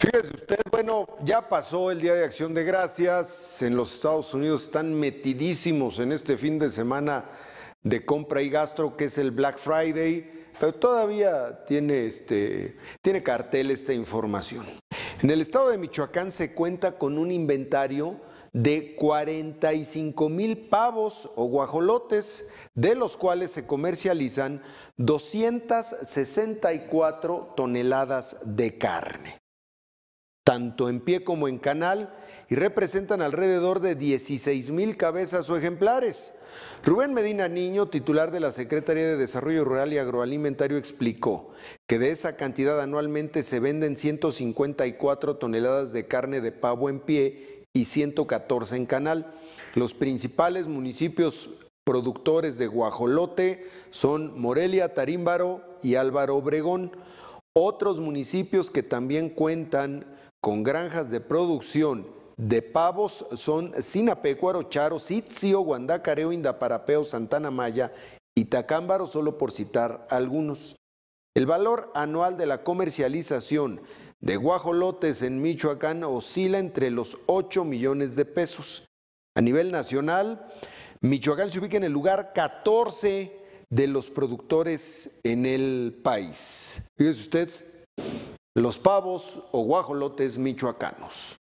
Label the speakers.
Speaker 1: Fíjese usted, bueno, ya pasó el Día de Acción de Gracias, en los Estados Unidos están metidísimos en este fin de semana de compra y gasto que es el Black Friday, pero todavía tiene, este, tiene cartel esta información. En el estado de Michoacán se cuenta con un inventario de 45 mil pavos o guajolotes, de los cuales se comercializan 264 toneladas de carne tanto en pie como en canal, y representan alrededor de 16 mil cabezas o ejemplares. Rubén Medina Niño, titular de la Secretaría de Desarrollo Rural y Agroalimentario, explicó que de esa cantidad anualmente se venden 154 toneladas de carne de pavo en pie y 114 en canal. Los principales municipios productores de guajolote son Morelia, Tarímbaro y Álvaro Obregón. Otros municipios que también cuentan con granjas de producción de pavos son Sinapecuaro, Charo, Sitzio, Guandacareo, Indaparapeo, Santana Maya y Tacámbaro, solo por citar algunos. El valor anual de la comercialización de guajolotes en Michoacán oscila entre los 8 millones de pesos. A nivel nacional, Michoacán se ubica en el lugar 14 de los productores en el país. Fíjese usted, los pavos o guajolotes michoacanos.